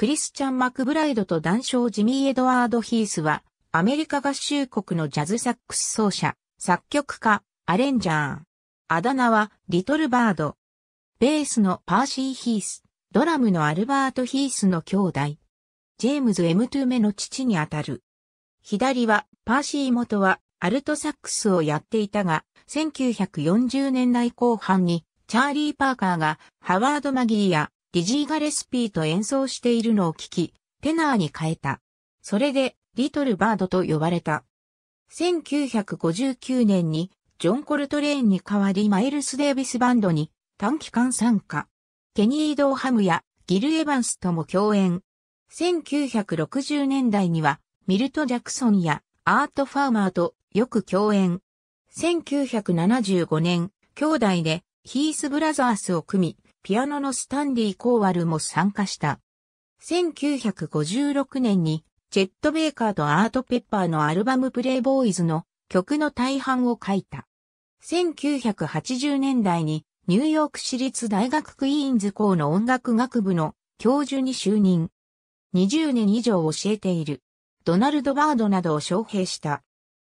クリスチャン・マクブライドと談笑ジミー・エドワード・ヒースは、アメリカ合衆国のジャズサックス奏者、作曲家、アレンジャー。あだ名は、リトルバード。ベースのパーシー・ヒース、ドラムのアルバート・ヒースの兄弟。ジェームズ・エムゥー。目の父にあたる。左は、パーシー元は、アルトサックスをやっていたが、1940年代後半に、チャーリー・パーカーが、ハワード・マギーや、リジー・ガレスピーと演奏しているのを聞き、テナーに変えた。それで、リトル・バードと呼ばれた。1959年に、ジョン・コルトレーンに代わりマイルス・デイビスバンドに短期間参加。ケニー・ドーハムやギル・エヴァンスとも共演。1960年代には、ミルト・ジャクソンやアート・ファーマーとよく共演。1975年、兄弟でヒース・ブラザースを組み、ピアノのスタンリー・コーワルも参加した。1956年に、チェット・ベイカーとアート・ペッパーのアルバムプレイボーイズの曲の大半を書いた。1980年代にニューヨーク市立大学クイーンズ校の音楽学部の教授に就任。20年以上教えている。ドナルド・バードなどを招聘した。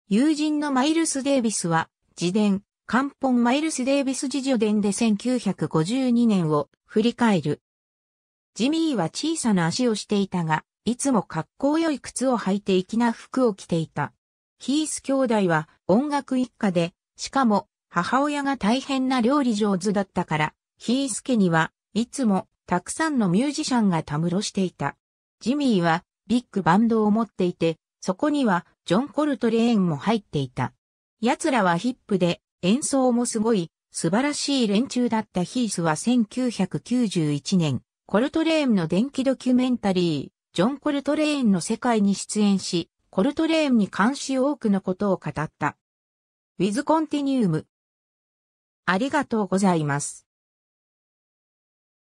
友人のマイルス・デイビスは自伝、漢本マイルス・デイビス自助伝で1952年を振り返る。ジミーは小さな足をしていたが、いつも格好良い靴を履いて粋な服を着ていた。ヒース兄弟は音楽一家で、しかも母親が大変な料理上手だったから、ヒース家にはいつもたくさんのミュージシャンがたむろしていた。ジミーはビッグバンドを持っていて、そこにはジョン・コルトレーンも入っていた。奴らはヒップで演奏もすごい、素晴らしい連中だったヒースは1991年、コルトレーンの電気ドキュメンタリー、ジョン・コルトレーンの世界に出演し、コルトレーンに関し多くのことを語った。ウィズ・コンティニウム。ありがとうございます。